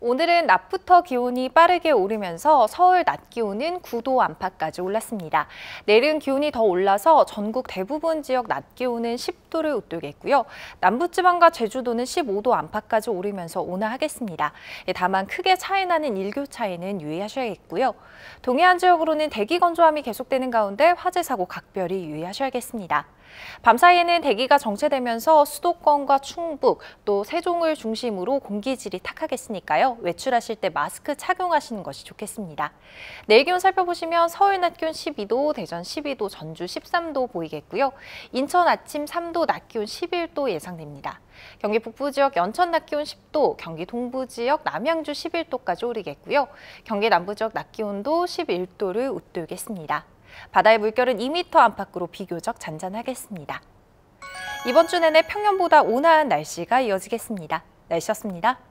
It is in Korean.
오늘은 낮부터 기온이 빠르게 오르면서 서울 낮 기온은 9도 안팎까지 올랐습니다. 내일은 기온이 더 올라서 전국 대부분 지역 낮 기온은 10도를 웃돌겠고요. 남부지방과 제주도는 15도 안팎까지 오르면서 온화하겠습니다. 예, 다만 크게 차이 나는 일교 차이는 유의하셔야겠고요. 동해안 지역으로는 대기 건조함이 계속되는 가운데 화재 사고 각별히 유의하셔야겠습니다. 밤사이에는 대기가 정체되면서 수도권과 충북 또 세종을 중심으로 공기질이 탁하겠으니까요. 있으니까요. 외출하실 때 마스크 착용하시는 것이 좋겠습니다. 내일 기온 살펴보시면 서울 낮 기온 12도, 대전 12도, 전주 13도 보이겠고요. 인천 아침 3도, 낮 기온 11도 예상됩니다. 경기 북부 지역 연천 낮 기온 10도, 경기 동부 지역 남양주 11도까지 오르겠고요. 경기 남부 지역 낮 기온도 11도를 웃돌겠습니다. 바다의 물결은 2m 안팎으로 비교적 잔잔하겠습니다. 이번 주 내내 평년보다 온화한 날씨가 이어지겠습니다. 날씨였습니다.